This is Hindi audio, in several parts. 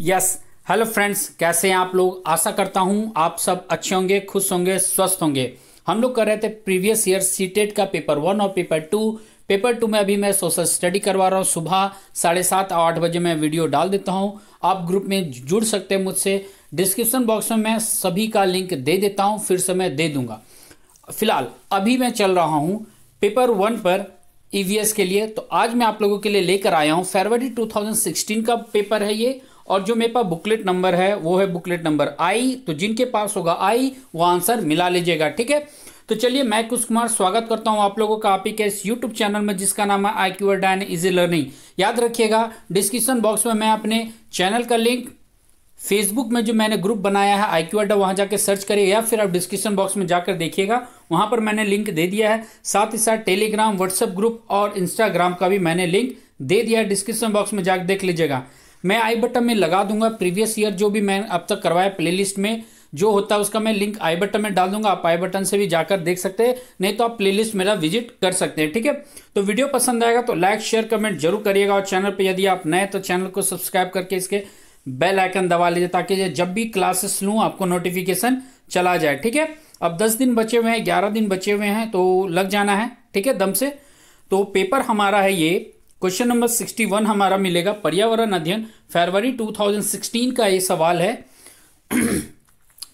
यस हेलो फ्रेंड्स कैसे हैं आप लोग आशा करता हूं आप सब अच्छे होंगे खुश होंगे स्वस्थ होंगे हम लोग कर रहे थे प्रीवियस ईयर सीटेट का पेपर वन और पेपर टू पेपर टू में अभी मैं सोशल स्टडी करवा रहा हूं सुबह साढ़े सात आठ बजे मैं वीडियो डाल देता हूं आप ग्रुप में जुड़ सकते हैं मुझसे डिस्क्रिप्शन बॉक्स में मैं सभी का लिंक दे देता हूँ फिर से मैं दे दूंगा फिलहाल अभी मैं चल रहा हूँ पेपर वन पर ईवीएस e के लिए तो आज मैं आप लोगों के लिए लेकर आया हूँ फरवरी 2016 का पेपर है ये और जो मेरे पास बुकलेट नंबर है वो है बुकलेट नंबर आई तो जिनके पास होगा आई वो आंसर मिला लीजिएगा ठीक है तो चलिए मैं कुश कुमार स्वागत करता हूं आप लोगों का आप ही के इस यूट्यूब चैनल में जिसका नाम है आई क्यूअर डाइन इजी लर्निंग याद रखिएगा डिस्क्रिप्शन बॉक्स में मैं अपने चैनल का लिंक फेसबुक में जो मैंने ग्रुप बनाया है आई क्यू अड्डा वहाँ जाकर सर्च करिए या फिर आप डिस्क्रिप्शन बॉक्स में जाकर देखिएगा वहाँ पर मैंने लिंक दे दिया है साथ ही साथ टेलीग्राम व्हाट्सएप ग्रुप और इंस्टाग्राम का भी मैंने लिंक दे दिया है डिस्क्रिप्शन बॉक्स में जाकर देख लीजिएगा मैं आई बटन में लगा दूंगा प्रीवियस ईयर जो भी मैंने अब तक करवाया लिस्ट में जो होता है उसका मैं लिंक आई बटन में डाल दूंगा आप आई बटन से भी जाकर देख सकते हैं नहीं तो आप प्लेलिस्ट मेरा विजिट कर सकते हैं ठीक है तो वीडियो पसंद आएगा तो लाइक शेयर कमेंट जरूर करिएगा और चैनल पर यदि आप नए तो चैनल को सब्सक्राइब करके इसके बेल आइकन दबा लीजिए ताकि जब भी क्लासेस लूँ आपको नोटिफिकेशन चला जाए ठीक है अब दस दिन बचे हुए हैं ग्यारह दिन बचे हुए हैं तो लग जाना है ठीक है दम से तो पेपर हमारा है ये क्वेश्चन नंबर सिक्सटी वन हमारा मिलेगा पर्यावरण अध्ययन फरवरी 2016 का ये सवाल है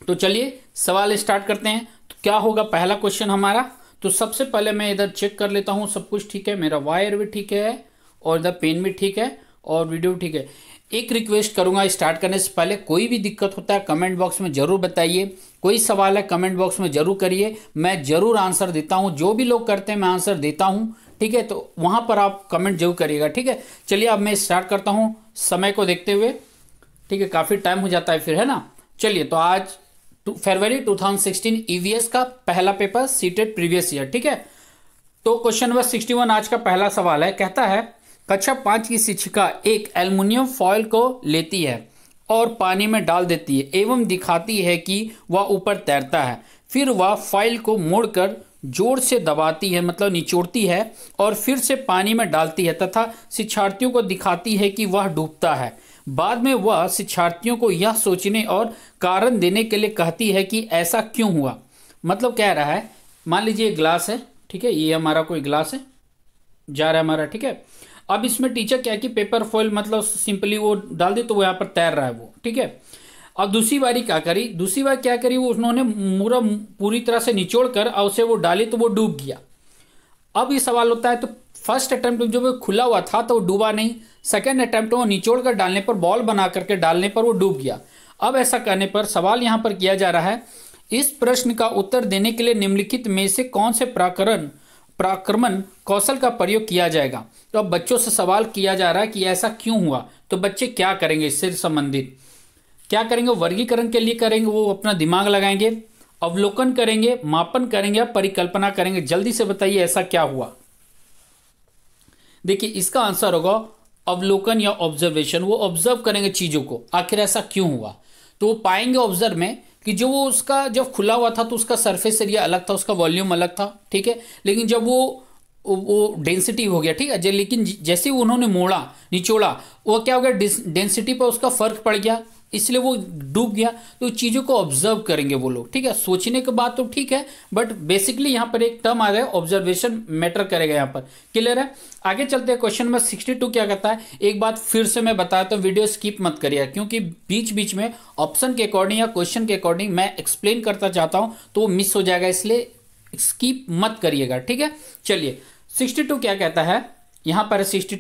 तो चलिए सवाल स्टार्ट करते हैं तो क्या होगा पहला क्वेश्चन हमारा तो सबसे पहले मैं इधर चेक कर लेता हूँ सब कुछ ठीक है मेरा वायर भी ठीक है और इधर पेन भी ठीक है और वीडियो ठीक है एक रिक्वेस्ट करूंगा स्टार्ट करने से पहले कोई भी दिक्कत होता है कमेंट बॉक्स में ज़रूर बताइए कोई सवाल है कमेंट बॉक्स में ज़रूर करिए मैं ज़रूर आंसर देता हूँ जो भी लोग करते हैं मैं आंसर देता हूं ठीक है तो वहां पर आप कमेंट जरूर करिएगा ठीक है चलिए अब मैं स्टार्ट करता हूं समय को देखते हुए ठीक है काफ़ी टाइम हो जाता है फिर है ना चलिए तो आज फरवरी टू ईवीएस e का पहला पेपर सीटेड प्रीवियस ईयर ठीक है तो क्वेश्चन नंबर सिक्सटी आज का पहला सवाल है कहता है कक्षा पाँच की शिक्षिका एक एल्युमिनियम फॉयल को लेती है और पानी में डाल देती है एवं दिखाती है कि वह ऊपर तैरता है फिर वह फाइल को मोड़कर जोर से दबाती है मतलब निचोड़ती है और फिर से पानी में डालती है तथा शिक्षार्थियों को दिखाती है कि वह डूबता है बाद में वह शिक्षार्थियों को यह सोचने और कारण देने के लिए कहती है कि ऐसा क्यों हुआ मतलब कह रहा है मान लीजिए ग्लास है ठीक है ये हमारा कोई ग्लास है जा रहा है हमारा ठीक है अब इसमें टीचर क्या है कि पेपर फॉइल मतलब सिंपली वो डाल दे तो वो यहाँ पर तैर रहा है वो ठीक है अब दूसरी बारी क्या करी दूसरी बार क्या करी वो उन्होंने मुरा पूरी तरह से निचोड़ कर और उसे वो डाली तो वो डूब गया अब ये सवाल होता है तो फर्स्ट अटैम्प्ट जो वो खुला हुआ था तो वो डूबा नहीं सेकेंड अटैम्प्ट वो निचोड़ कर डालने पर बॉल बना करके डालने पर वो डूब गया अब ऐसा करने पर सवाल यहाँ पर किया जा रहा है इस प्रश्न का उत्तर देने के लिए निम्नलिखित में से कौन से प्रकरण प्राक्रमण कौशल का प्रयोग किया जाएगा तो अब बच्चों से सवाल किया जा रहा है कि ऐसा क्यों हुआ तो बच्चे क्या करेंगे इससे संबंधित क्या करेंगे वर्गीकरण के लिए करेंगे वो अपना दिमाग लगाएंगे अवलोकन करेंगे मापन करेंगे परिकल्पना करेंगे जल्दी से बताइए ऐसा क्या हुआ देखिए इसका आंसर होगा अवलोकन या ऑब्जर्वेशन वो ऑब्जर्व करेंगे चीज़ों को आखिर ऐसा क्यों हुआ तो वो पाएंगे ऑब्जर्व में कि जो वो उसका जब खुला हुआ था तो उसका सरफेस एरिया अलग था उसका वॉल्यूम अलग था ठीक है लेकिन जब वो वो डेंसिटी हो गया ठीक है लेकिन जैसे उन्होंने मोड़ा निचोड़ा वो क्या हो गया डेंसिटी पर उसका फर्क पड़ गया इसलिए वो डूब गया तो चीज़ों को ऑब्जर्व करेंगे वो लोग ठीक है सोचने के बाद तो ठीक है बट बेसिकली यहां पर एक टर्म आ गया ऑब्जर्वेशन मैटर करेगा यहाँ पर क्लियर है आगे चलते हैं क्वेश्चन नंबर 62 क्या कहता है एक बात फिर से मैं बताया तो वीडियो स्किप मत करिए क्योंकि बीच बीच में ऑप्शन के अकॉर्डिंग या क्वेश्चन के अकॉर्डिंग मैं एक्सप्लेन करता चाहता हूं तो वो मिस हो जाएगा इसलिए स्कीप मत करिएगा ठीक है चलिए सिक्सटी क्या कहता है यहां पर सिक्सटी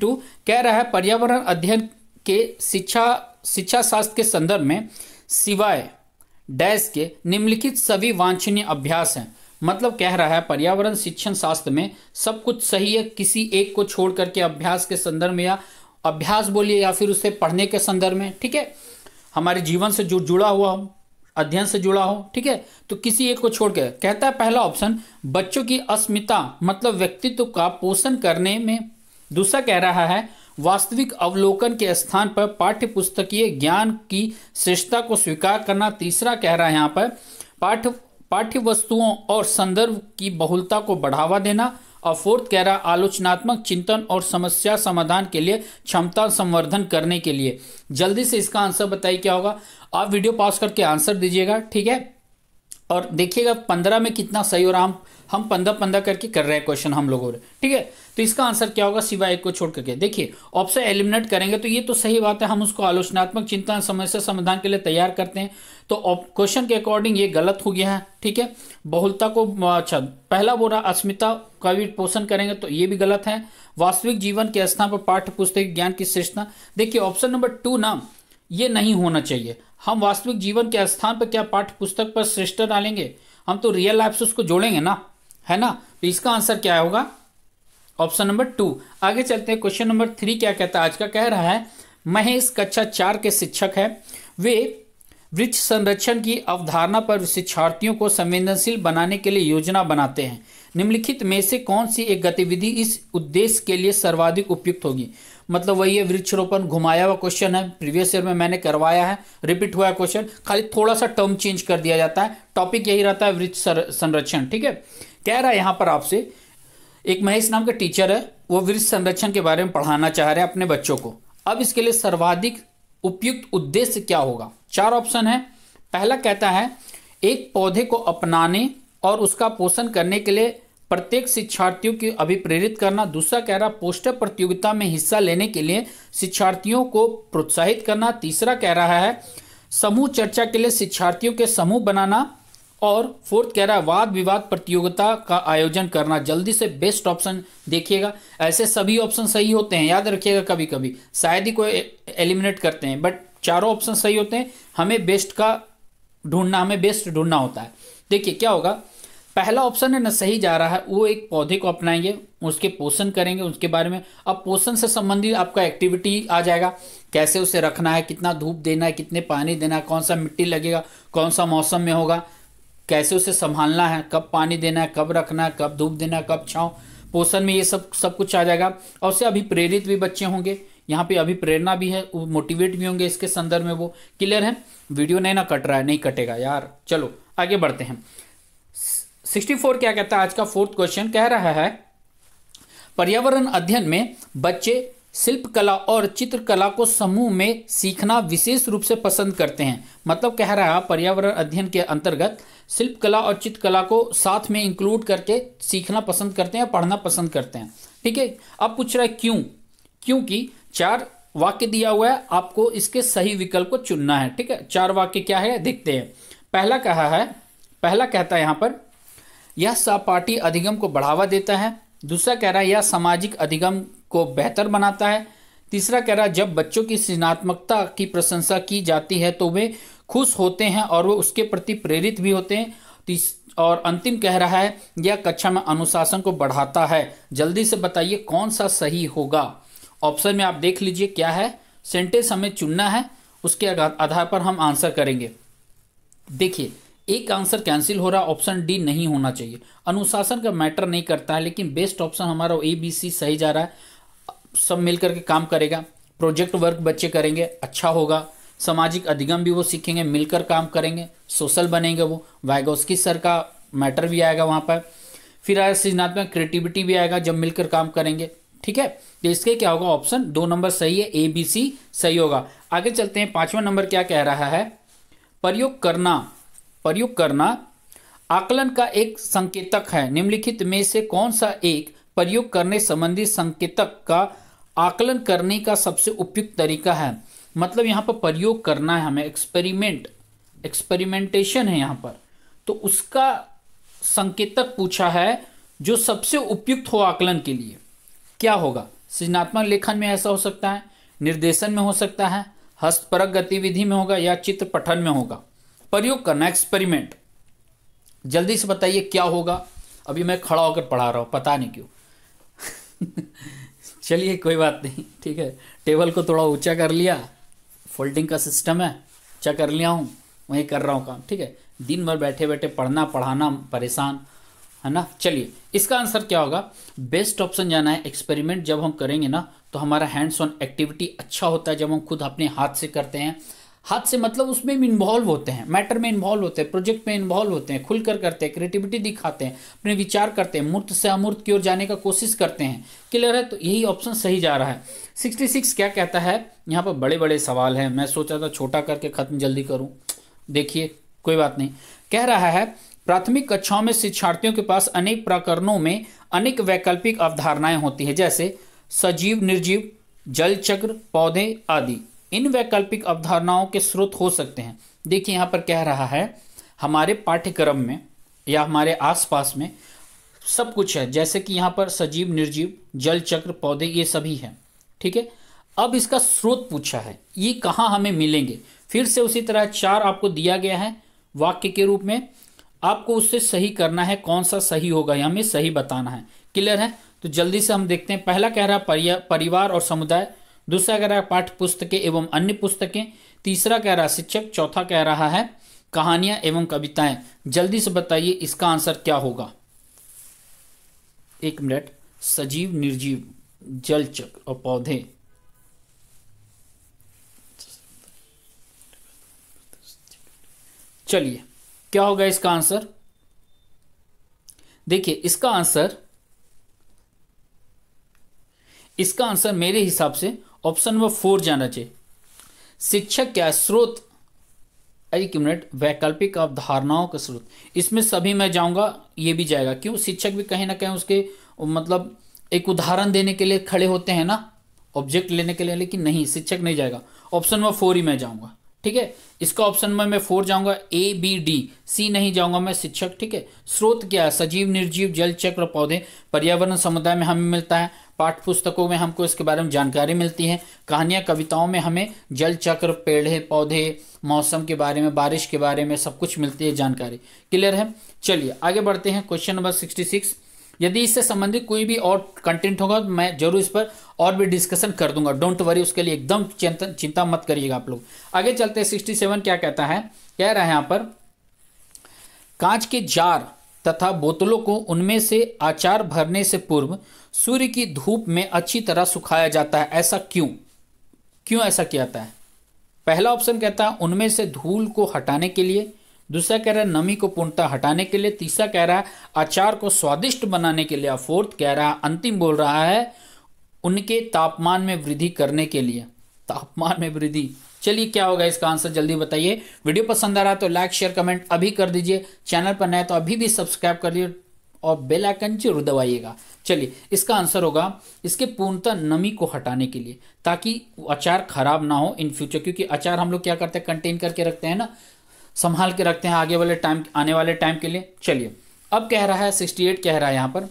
कह रहा है पर्यावरण अध्ययन के शिक्षा शिक्षा शास्त्र के संदर्भ में सिवाय डैश के निम्नलिखित सभी वांछनीय अभ्यास हैं मतलब कह रहा है पर्यावरण शिक्षण शास्त्र में सब कुछ सही है किसी एक को छोड़ करके अभ्यास के संदर्भ में या अभ्यास बोलिए या फिर उसे पढ़ने के संदर्भ में ठीक है हमारे जीवन से जो जुड़ा हुआ हो अध्ययन से जुड़ा हो ठीक है तो किसी एक को छोड़ के कहता है पहला ऑप्शन बच्चों की अस्मिता मतलब व्यक्तित्व का पोषण करने में दूसरा कह रहा है वास्तविक अवलोकन के स्थान पर पाठ्य पुस्तकीय ज्ञान की श्रेष्ठता को स्वीकार करना तीसरा कह रहा है यहाँ पर पाठ्य पाठ्य वस्तुओं और संदर्भ की बहुलता को बढ़ावा देना और फोर्थ कह रहा आलोचनात्मक चिंतन और समस्या समाधान के लिए क्षमता संवर्धन करने के लिए जल्दी से इसका आंसर बताइए क्या होगा आप वीडियो पॉज करके आंसर दीजिएगा ठीक है और देखिएगा पंद्रह में कितना सही हो रहा हम हम पंद्रह पंद्रह करके कर रहे हैं क्वेश्चन हम लोगों ने ठीक है तो इसका आंसर क्या होगा सिवाय एक को छोड़ करके देखिए ऑप्शन एलिमिनेट करेंगे तो ये तो सही बात है हम उसको आलोचनात्मक चिंतन समस्या समाधान के लिए तैयार करते हैं तो क्वेश्चन के अकॉर्डिंग ये गलत हो गया है ठीक है बहुलता को अच्छा पहला बोरा अस्मिता का भी पोषण करेंगे तो ये भी गलत है वास्तविक जीवन के स्थान पर पाठ्य पुस्तक ज्ञान की श्रेष्ठता देखिए ऑप्शन नंबर टू ना ये नहीं होना चाहिए हम वास्तविक जीवन के स्थान पर क्या पाठ्य पुस्तक पर श्रेष्ठ डालेंगे हम तो रियल लाइफ से उसको जोड़ेंगे ना है ना तो इसका आंसर क्या होगा ऑप्शन नंबर टू आगे चलते हैं क्वेश्चन नंबर थ्री क्या कहता है आज का कह रहा है महेश कक्षा चार के शिक्षक है वे वृक्ष संरक्षण की अवधारणा पर शिक्षार्थियों को संवेदनशील बनाने के लिए योजना बनाते हैं निम्नलिखित में से कौन सी एक गतिविधि इस उद्देश्य के लिए सर्वाधिक उपयुक्त होगी मतलब वही है वृक्षरोपण घुमाया हुआ क्वेश्चन है प्रीवियस ईयर में मैंने करवाया है रिपीट हुआ क्वेश्चन खाली थोड़ा सा टर्म चेंज कर दिया जाता है टॉपिक यही रहता है वृक्ष संरक्षण ठीक है कह रहा है यहाँ पर आपसे एक महेश नाम का टीचर है वो वृक्ष संरक्षण के बारे में पढ़ाना चाह रहे हैं अपने बच्चों को अब इसके लिए सर्वाधिक उपयुक्त उद्देश्य क्या होगा चार ऑप्शन है पहला कहता है एक पौधे को अपनाने और उसका पोषण करने के लिए प्रत्येक शिक्षार्थियों को अभिप्रेरित करना दूसरा कह रहा पोस्टर प्रतियोगिता में हिस्सा लेने के लिए शिक्षार्थियों को प्रोत्साहित करना तीसरा कह रहा है समूह चर्चा के लिए शिक्षार्थियों के समूह बनाना और फोर्थ कह रहा है वाद विवाद प्रतियोगिता का आयोजन करना जल्दी से बेस्ट ऑप्शन देखिएगा ऐसे सभी ऑप्शन सही होते हैं याद रखिएगा कभी कभी शायद ही कोई एलिमिनेट करते हैं बट चारों ऑप्शन सही होते हैं हमें बेस्ट का ढूंढना हमें बेस्ट ढूंढना होता है देखिए क्या होगा पहला ऑप्शन है ना सही जा रहा है वो एक पौधे को अपनाएंगे उसके पोषण करेंगे उसके बारे में अब पोषण से संबंधित आपका एक्टिविटी आ जाएगा कैसे उसे रखना है कितना धूप देना है कितने पानी देना है कौन सा मिट्टी लगेगा कौन सा मौसम में होगा कैसे उसे संभालना है कब पानी देना है कब रखना है कब धूप देना है कब छाँव पोषण में ये सब सब कुछ आ जाएगा और उससे अभी प्रेरित भी बच्चे होंगे यहाँ पे अभी प्रेरणा भी है वो मोटिवेट भी होंगे इसके संदर्भ में वो क्लियर है वीडियो नहीं ना कट रहा है नहीं कटेगा यार चलो आगे बढ़ते हैं सिक्सटी फोर क्या कहता है आज का फोर्थ क्वेश्चन कह रहा है पर्यावरण अध्ययन में बच्चे शिल्पकला और चित्रकला को समूह में सीखना विशेष रूप से पसंद करते हैं मतलब कह रहा है पर्यावरण अध्ययन के अंतर्गत शिल्पकला और चित्रकला को साथ में इंक्लूड करके सीखना पसंद करते हैं पढ़ना पसंद करते हैं ठीक है अब पूछ रहा है क्यों क्योंकि चार वाक्य दिया हुआ है आपको इसके सही विकल्प को चुनना है ठीक है चार वाक्य क्या है देखते हैं पहला कहा है पहला कहता है यहां पर यह सपाटी अधिगम को बढ़ावा देता है दूसरा कह रहा है यह सामाजिक अधिगम को बेहतर बनाता है तीसरा कह रहा है जब बच्चों की सृजनात्मकता की प्रशंसा की जाती है तो वे खुश होते हैं और वे उसके प्रति प्रेरित भी होते हैं और अंतिम कह रहा है यह कक्षा में अनुशासन को बढ़ाता है जल्दी से बताइए कौन सा सही होगा ऑप्शन में आप देख लीजिए क्या है सेंटेंस हमें चुनना है उसके आधार पर हम आंसर करेंगे देखिए एक आंसर कैंसिल हो रहा ऑप्शन डी नहीं होना चाहिए अनुशासन का मैटर नहीं करता है लेकिन बेस्ट ऑप्शन हमारा ए बी सी सही जा रहा है सब मिल करके काम करेगा प्रोजेक्ट वर्क बच्चे करेंगे अच्छा होगा सामाजिक अधिगम भी वो सीखेंगे मिलकर काम करेंगे सोशल बनेंगे वो वायगोस्की सर का मैटर भी आएगा वहाँ पर फिर आया सृजनात्मक क्रिएटिविटी भी आएगा जब मिलकर काम करेंगे ठीक है तो इसके क्या होगा ऑप्शन दो नंबर सही है ए बी सी सही होगा आगे चलते हैं पांचवा नंबर क्या कह रहा है प्रयोग करना प्रयोग करना आकलन का एक संकेतक है निम्नलिखित में से कौन सा एक प्रयोग करने संबंधी संकेतक का आकलन करने का सबसे उपयुक्त तरीका है मतलब यहाँ पर प्रयोग करना है हमें एक्सपेरिमेंट एक्सपेरिमेंटेशन है यहाँ पर तो उसका संकेतक पूछा है जो सबसे उपयुक्त हो आकलन के लिए क्या होगा सृजनात्मक लेखन में ऐसा हो सकता है निर्देशन में हो सकता है हस्तपरक गतिविधि में होगा या चित्र पठन में होगा प्रयोग करना एक्सपेरिमेंट जल्दी से बताइए क्या होगा अभी मैं खड़ा होकर पढ़ा रहा हूँ पता नहीं क्यों चलिए कोई बात नहीं ठीक है टेबल को थोड़ा ऊंचा कर लिया फोल्डिंग का सिस्टम है ऊंचा कर लिया हूँ वहीं कर रहा हूँ काम ठीक है दिन भर बैठे बैठे पढ़ना पढ़ाना परेशान है ना चलिए इसका आंसर क्या होगा बेस्ट ऑप्शन जाना है एक्सपेरिमेंट जब हम करेंगे ना तो हमारा हैंड्स ऑन एक्टिविटी अच्छा होता है जब हम खुद अपने हाथ से करते हैं हाथ से मतलब उसमें भी इन्वॉल्व होते हैं मैटर में इन्वॉल्व होते हैं प्रोजेक्ट में इन्वॉल्व होते हैं खुलकर करते हैं क्रिएटिविटी दिखाते हैं अपने विचार करते हैं मूर्त से अमूर्त की ओर जाने का कोशिश करते हैं क्लियर है तो यही ऑप्शन सही जा रहा है सिक्सटी सिक्स क्या कहता है यहाँ पर बड़े बड़े सवाल हैं मैं सोचा था छोटा करके ख़त्म जल्दी करूँ देखिए कोई बात नहीं कह रहा है प्राथमिक कक्षाओं में शिक्षार्थियों के पास अनेक प्रकरणों में अनेक वैकल्पिक अवधारणाएं होती है जैसे सजीव निर्जीव जल चक्र पौधे आदि इन वैकल्पिक अवधारणाओं के स्रोत हो सकते हैं देखिए यहाँ पर कह रहा है हमारे पाठ्यक्रम में या हमारे आसपास में सब कुछ है जैसे कि यहाँ पर सजीव निर्जीव जल चक्र पौधे ये सभी हैं ठीक है अब इसका स्रोत पूछा है ये कहाँ हमें मिलेंगे फिर से उसी तरह चार आपको दिया गया है वाक्य के रूप में आपको उससे सही करना है कौन सा सही होगा हमें सही बताना है क्लियर है तो जल्दी से हम देखते हैं पहला कह रहा है परिवार और समुदाय दूसरा कह रहा है पाठ्य पुस्तकें एवं अन्य पुस्तकें तीसरा कह रहा है शिक्षक चौथा कह रहा है कहानियां एवं कविताएं जल्दी से बताइए इसका आंसर क्या होगा एक मिनट सजीव निर्जीव जलचक और पौधे चलिए क्या होगा इसका आंसर देखिए इसका आंसर इसका आंसर मेरे हिसाब से ऑप्शन नंबर फोर जाना चाहिए शिक्षक क्या स्रोत एक मिनट वैकल्पिक अवधारणाओं का स्रोत इसमें सभी मैं जाऊंगा ये भी जाएगा क्यों शिक्षक भी कहीं ना कहीं उसके मतलब एक उदाहरण देने के लिए खड़े होते हैं ना ऑब्जेक्ट लेने के लिए लेकिन नहीं शिक्षक नहीं जाएगा ऑप्शन नंबर फोर ही मैं जाऊंगा ठीक है इसका ऑप्शन में मैं फोर जाऊंगा ए बी डी सी नहीं जाऊंगा मैं शिक्षक ठीक है स्रोत क्या है सजीव निर्जीव जल चक्र पौधे पर्यावरण समुदाय में हमें मिलता है पाठ पुस्तकों में हमको इसके बारे में जानकारी मिलती है कहानियां कविताओं में हमें जल चक्र पेड़ पौधे मौसम के बारे में बारिश के बारे में सब कुछ मिलती है जानकारी क्लियर है चलिए आगे बढ़ते हैं क्वेश्चन नंबर सिक्सटी सिक्स यदि इससे संबंधित कोई भी और कंटेंट होगा तो मैं जरूर इस पर और भी डिस्कशन कर दूंगा डोंट वरी उसके लिए एकदम चिंता मत करिएगा आप लोग आगे चलते सिक्सटी सेवन क्या कहता है कह रहा है यहां पर कांच के जार तथा बोतलों को उनमें से आचार भरने से पूर्व सूर्य की धूप में अच्छी तरह सुखाया जाता है ऐसा क्यों क्यों ऐसा किया जाता है पहला ऑप्शन कहता है उनमें से धूल को हटाने के लिए दूसरा कह रहा है नमी को पूर्णतः हटाने के लिए तीसरा कह रहा है अचार को स्वादिष्ट बनाने के लिए फोर्थ कह रहा है अंतिम बोल रहा है उनके तापमान में वृद्धि करने के लिए तापमान में वृद्धि चलिए क्या होगा इसका आंसर जल्दी बताइए वीडियो पसंद आ रहा तो लाइक शेयर कमेंट अभी कर दीजिए चैनल पर नया तो अभी भी सब्सक्राइब कर लीजिए और बेल आइकन जरूर दबाइएगा चलिए इसका आंसर होगा इसके पूर्णतः नमी को हटाने के लिए ताकि अचार खराब ना हो इन फ्यूचर क्योंकि अचार हम लोग क्या करते हैं कंटेन करके रखते हैं ना संभाल के रखते हैं आगे वाले टाइम आने वाले टाइम के लिए चलिए अब कह रहा है सिक्सटी एट कह रहा है यहाँ पर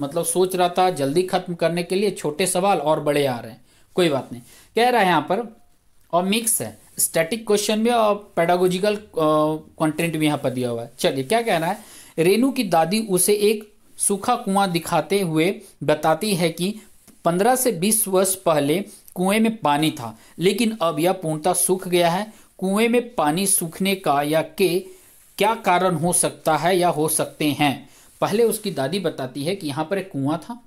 मतलब सोच रहा था जल्दी खत्म करने के लिए छोटे सवाल और बड़े आ रहे हैं कोई बात नहीं कह रहा है यहाँ पर और मिक्स है स्टैटिक क्वेश्चन भी और पेडागोजिकल कंटेंट भी यहाँ पर दिया हुआ है चलिए क्या कह रहा है रेनू की दादी उसे एक सूखा कुआं दिखाते हुए बताती है कि पंद्रह से बीस वर्ष पहले कुएं में पानी था लेकिन अब यह पूर्णतः सूख गया है कुएं में पानी सूखने का या के क्या कारण हो सकता है या हो सकते हैं पहले उसकी दादी बताती है कि यहाँ पर एक कुआं था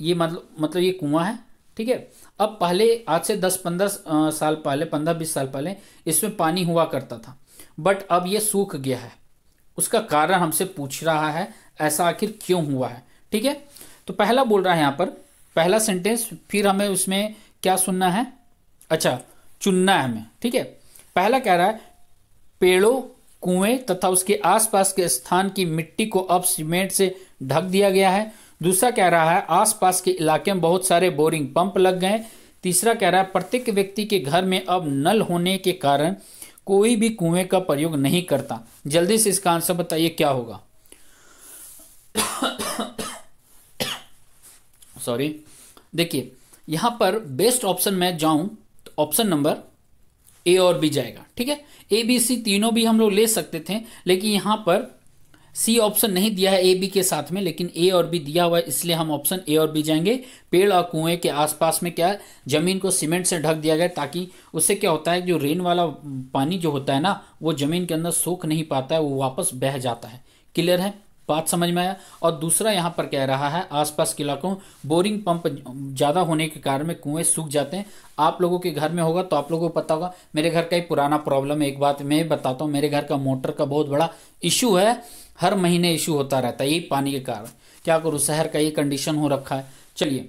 ये मतलब मतलब ये कुआं है ठीक है अब पहले आज से दस पंद्रह साल पहले पंद्रह बीस साल पहले इसमें पानी हुआ करता था बट अब ये सूख गया है उसका कारण हमसे पूछ रहा है ऐसा आखिर क्यों हुआ है ठीक है तो पहला बोल रहा है यहाँ पर पहला सेंटेंस फिर हमें उसमें क्या सुनना है अच्छा चुनना है हमें ठीक है पहला कह रहा है पेड़ों कुएं तथा उसके आसपास के स्थान की मिट्टी को अब सीमेंट से ढक दिया गया है दूसरा कह रहा है आसपास के इलाके में बहुत सारे बोरिंग पंप लग गए तीसरा कह रहा है प्रत्येक व्यक्ति के घर में अब नल होने के कारण कोई भी कुएं का प्रयोग नहीं करता जल्दी से इसका आंसर बताइए क्या होगा सॉरी देखिए यहां पर बेस्ट ऑप्शन में जाऊं तो ऑप्शन नंबर ए और बी जाएगा ठीक है ए बी सी तीनों भी हम लोग ले सकते थे लेकिन यहां पर सी ऑप्शन नहीं दिया है ए बी के साथ में लेकिन ए और बी दिया हुआ है इसलिए हम ऑप्शन ए और बी जाएंगे पेड़ और कुएं के आसपास में क्या जमीन को सीमेंट से ढक दिया गया ताकि उससे क्या होता है जो रेन वाला पानी जो होता है ना वो जमीन के अंदर सूख नहीं पाता है वो वापस बह जाता है क्लियर है बात समझ में आया और दूसरा यहाँ पर कह रहा है आसपास के इलाकों बोरिंग पंप ज़्यादा होने के कारण में कुएं सूख जाते हैं आप लोगों के घर में होगा तो आप लोगों को पता होगा मेरे घर का ही पुराना प्रॉब्लम एक बात मैं बताता हूँ मेरे घर का मोटर का बहुत बड़ा इशू है हर महीने इशू होता रहता है यही पानी के कारण क्या करूँ शहर का ये कंडीशन हो रखा है चलिए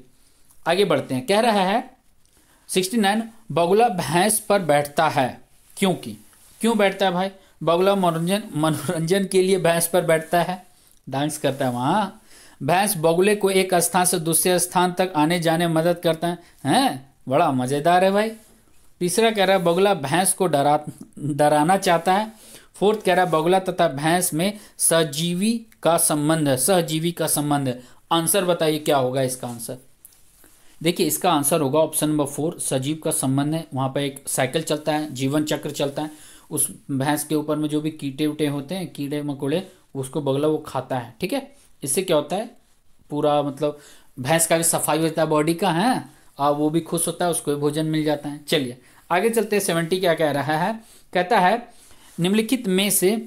आगे बढ़ते हैं कह रहा है सिक्सटी नाइन बगुला भैंस पर बैठता है क्योंकि क्यों बैठता है भाई बगुला मनोरंजन मनोरंजन के लिए भैंस पर बैठता है डांस करता है वहां भैंस बगुले को एक स्थान से दूसरे स्थान तक आने जाने में मदद करता है हैं बड़ा मज़ेदार है भाई तीसरा कह रहा है बगुला भैंस को डरा डराना चाहता है फोर्थ कह रहा है बगुला तथा भैंस में सहजीवी का संबंध है सहजीवी का संबंध है आंसर बताइए क्या होगा इसका आंसर देखिए इसका आंसर होगा ऑप्शन नंबर फोर सजीव का संबंध है वहां पर एक साइकिल चलता है जीवन चक्र चलता है उस भैंस के ऊपर में जो भी कीटे उटे होते हैं कीड़े मकोड़े उसको बगला वो खाता है ठीक है इससे क्या होता है पूरा मतलब भैंस का भी सफाई होता है बॉडी का है और वो भी खुश होता है उसको भी भोजन मिल जाता है चलिए आगे चलते हैं सेवेंटी क्या कह रहा है कहता है निम्नलिखित में से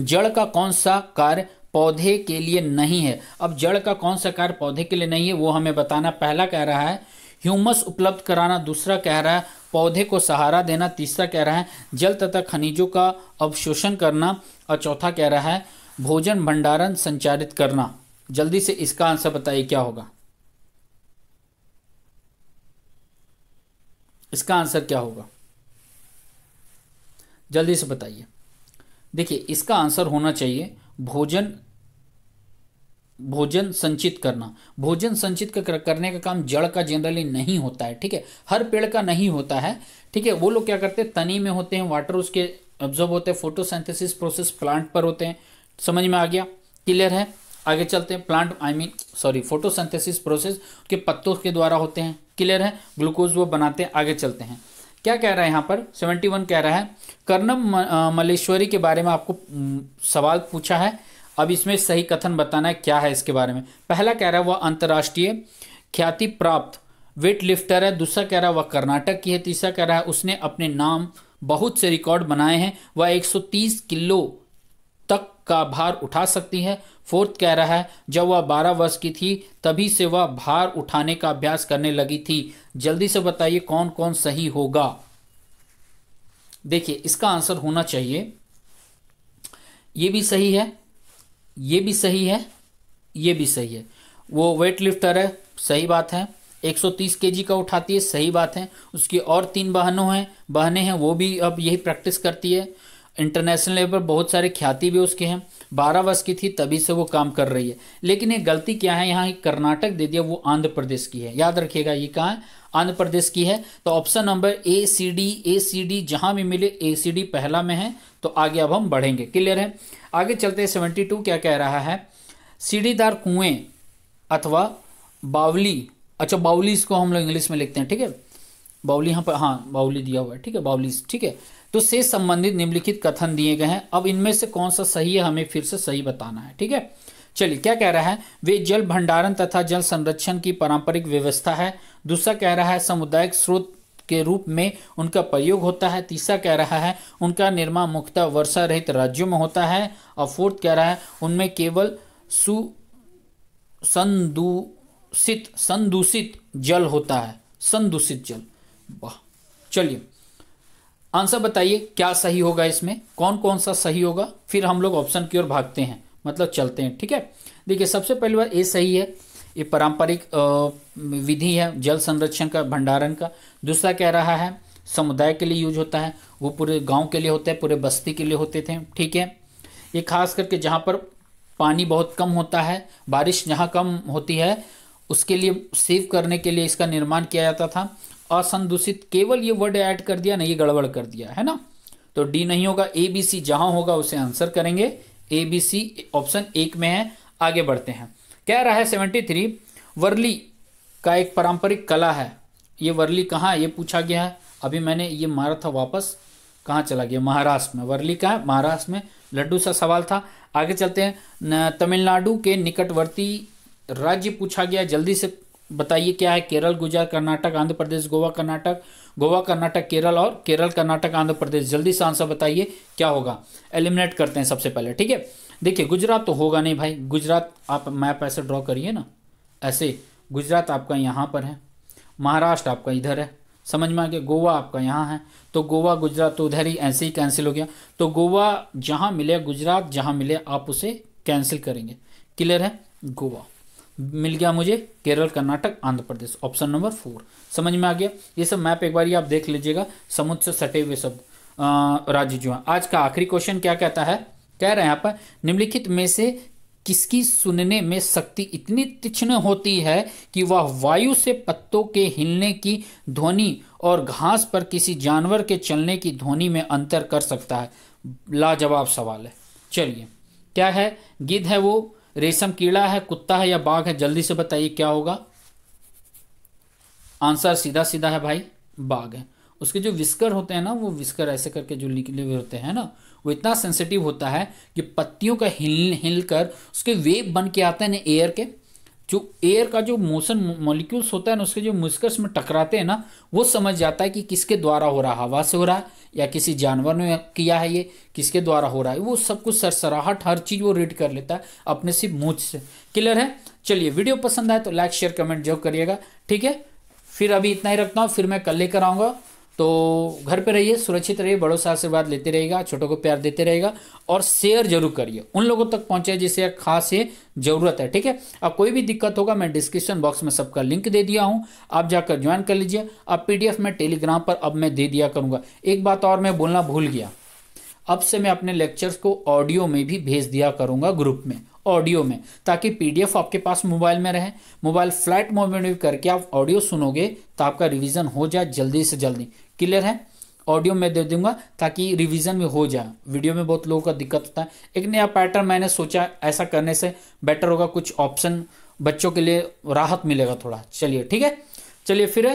जड़ का कौन सा कार्य पौधे के लिए नहीं है अब जड़ का कौन सा कार्य पौधे के लिए नहीं है वो हमें बताना पहला कह रहा है ह्यूमस उपलब्ध कराना दूसरा कह रहा है पौधे को सहारा देना तीसरा कह रहा है जल तथा खनिजों का अवशोषण करना और चौथा कह रहा है भोजन भंडारण संचालित करना जल्दी से इसका आंसर बताइए क्या होगा इसका आंसर क्या होगा जल्दी से बताइए देखिए इसका आंसर होना चाहिए भोजन भोजन संचित करना भोजन संचित कर, करने का काम जड़ का जनरली नहीं होता है ठीक है हर पेड़ का नहीं होता है ठीक है वो लोग क्या करते हैं तनी में होते हैं वाटर उसके ऑब्जर्व होते हैं फोटोसेंथेसिस प्रोसेस प्लांट पर होते हैं समझ में आ गया क्लियर है आगे चलते हैं plant I mean sorry photosynthesis process के पत्तों के द्वारा होते हैं क्लियर है ग्लूकोज वो बनाते हैं आगे चलते हैं क्या कह रहा है यहाँ पर सेवेंटी वन कह रहा है कर्णम मलेश्वरी के बारे में आपको सवाल पूछा है अब इसमें सही कथन बताना है क्या है इसके बारे में पहला कह रहा है वह अंतर्राष्ट्रीय ख्याति प्राप्त वेट लिफ्टर है दूसरा कह रहा है वह कर्नाटक की है तीसरा कह रहा है उसने अपने नाम बहुत से रिकॉर्ड बनाए हैं वह 130 किलो तक का भार उठा सकती है फोर्थ कह रहा है जब वह 12 वर्ष की थी तभी से वह भार उठाने का अभ्यास करने लगी थी जल्दी से बताइए कौन कौन सही होगा देखिए इसका आंसर होना चाहिए यह भी सही है ये भी सही है ये भी सही है वो वेट लिफ्टर है सही बात है 130 केजी का उठाती है सही बात है उसकी और तीन बहनों हैं बहनें हैं वो भी अब यही प्रैक्टिस करती है इंटरनेशनल लेवल पर बहुत सारे ख्याति भी उसके हैं बारह वर्ष की थी तभी से वो काम कर रही है लेकिन ये गलती क्या है यहाँ कर्नाटक दे दिया वो आंध्र प्रदेश की है याद रखिएगा ये कहाँ है आंध्र प्रदेश की है तो option number A C D A C D जहाँ भी मिले ए सी डी पहला में है तो आगे अब हम बढ़ेंगे क्लियर है आगे चलते हैं सेवेंटी टू क्या कह रहा है सीढ़ीदार कुएं अथवा बावली अच्छा बाउली इसको हम लोग इंग्लिश में लिखते हैं ठीक है बाउली यहाँ पर हाँ बाउली दिया हुआ है ठीक है बाउली ठीक है तो से संबंधित निम्नलिखित कथन दिए गए हैं अब इनमें से कौन सा सही है हमें फिर से सही बताना है ठीक है चलिए क्या कह रहा है वे जल भंडारण तथा जल संरक्षण की पारंपरिक व्यवस्था है दूसरा कह रहा है सामुदायिक स्रोत के रूप में उनका प्रयोग होता है तीसरा कह रहा है उनका निर्माण मुख्यतः वर्षा रहित राज्यों में होता है और फोर्थ कह रहा है उनमें केवल सु संदूषित संदूषित जल होता है संदूषित जल वाह चलिए आंसर बताइए क्या सही होगा इसमें कौन कौन सा सही होगा फिर हम लोग ऑप्शन की ओर भागते हैं मतलब चलते हैं ठीक है देखिए सबसे पहली बार ए सही है ये पारंपरिक विधि है जल संरक्षण का भंडारण का दूसरा कह रहा है समुदाय के लिए यूज होता है वो पूरे गांव के लिए होता है पूरे बस्ती के लिए होते थे ठीक है ये खास करके जहाँ पर पानी बहुत कम होता है बारिश जहाँ कम होती है उसके लिए सेव करने के लिए इसका निर्माण किया जाता था असंदूषित केवल ये वर्ड ऐड कर दिया ना ये गड़बड़ कर दिया है ना तो डी नहीं होगा ए बी सी जहां होगा उसे आंसर करेंगे ए बी सी ऑप्शन एक में है आगे बढ़ते हैं कह रहा है सेवेंटी थ्री वर्ली का एक पारंपरिक कला है ये वर्ली कहाँ ये पूछा गया है अभी मैंने ये मारा था वापस कहाँ चला गया महाराष्ट्र में वर्ली का है महाराष्ट्र में लड्डू सा सवाल था आगे चलते हैं तमिलनाडु के निकटवर्ती राज्य पूछा गया जल्दी से बताइए क्या है केरल गुजरात कर्नाटक आंध्र प्रदेश गोवा कर्नाटक गोवा कर्नाटक केरल और केरल कर्नाटक आंध्र प्रदेश जल्दी से आंसर बताइए क्या होगा एलिमिनेट करते हैं सबसे पहले ठीक है देखिए गुजरात तो होगा नहीं भाई गुजरात आप मैप ऐसे ड्रॉ करिए ना ऐसे गुजरात आपका यहाँ पर है महाराष्ट्र आपका इधर है समझ में आ गया गोवा आपका यहाँ है तो गोवा गुजरात तो उधर ही ऐसे ही कैंसिल हो गया तो गोवा जहाँ मिले गुजरात जहाँ मिले आप उसे कैंसिल करेंगे क्लियर है गोवा मिल गया मुझे Kerala Karnataka Andhra Pradesh option number four समझ में आ गया ये सब मैप एक बार आप देख लीजिएगा समुद्र से सटे हुए सब राज्य जो है आज का आखिरी क्वेश्चन क्या कहता है कह रहे हैं यहाँ पर निम्नलिखित में से किसकी सुनने में शक्ति इतनी तीक्ष्ण होती है कि वह वायु से पत्तों के हिलने की ध्वनि और घास पर किसी जानवर के चलने की ध्वनि में अंतर कर सकता है लाजवाब सवाल है चलिए क्या है गिद्ध है वो रेशम कीड़ा है कुत्ता है या बाघ है जल्दी से बताइए क्या होगा आंसर सीधा सीधा है भाई बाघ है उसके जो विस्कर होते हैं ना वो विस्कर ऐसे करके जो निकले हुए होते हैं ना वो इतना सेंसिटिव होता है कि पत्तियों का हिल हिल कर उसके वेव बन के आते हैं ना एयर के जो एयर का जो मोशन मॉलिक्यूल्स होता है ना उसके जो मुस्कर्स में टकराते हैं ना वो समझ जाता है कि किसके द्वारा हो रहा हवा से हो रहा है या किसी जानवर ने किया है ये किसके द्वारा हो रहा है वो सब कुछ सरसराहट हर चीज़ वो रीड कर लेता है अपने सिर्फ मुझ से क्लियर है चलिए वीडियो पसंद आए तो लाइक शेयर कमेंट जरूर करिएगा ठीक है फिर अभी इतना ही रखता हूँ फिर मैं कल लेकर आऊंगा तो घर पे रहिए सुरक्षित रहिए बड़ों से आशीर्वाद लेते रहेगा छोटों को प्यार देते रहेगा और शेयर जरूर करिए उन लोगों तक पहुंचे जिसे खास ये जरूरत है ठीक है अब कोई भी दिक्कत होगा मैं डिस्क्रिप्शन बॉक्स में सबका लिंक दे दिया हूं आप जाकर ज्वाइन कर लीजिए अब पीडीएफ में टेलीग्राम पर अब मैं दे दिया करूंगा एक बात और मैं बोलना भूल गया अब से मैं अपने लेक्चर्स को ऑडियो में भी भेज दिया करूंगा ग्रुप में ऑडियो में ताकि पीडीएफ आपके पास मोबाइल में रहे मोबाइल फ्लैट मोड में करके आप ऑडियो सुनोगे तो आपका रिवीजन हो जाए जल्दी से जल्दी क्लियर है ऑडियो में दे दूंगा ताकि रिवीजन में हो जाए वीडियो में बहुत लोगों का दिक्कत होता है एक नया पैटर्न मैंने सोचा ऐसा करने से बेटर होगा कुछ ऑप्शन बच्चों के लिए राहत मिलेगा थोड़ा चलिए ठीक है चलिए फिर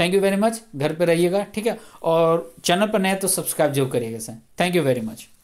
थैंक यू वेरी मच घर पर रहिएगा ठीक है और चैनल पर नए तो सब्सक्राइब जरूर करिएगा sir thank you very much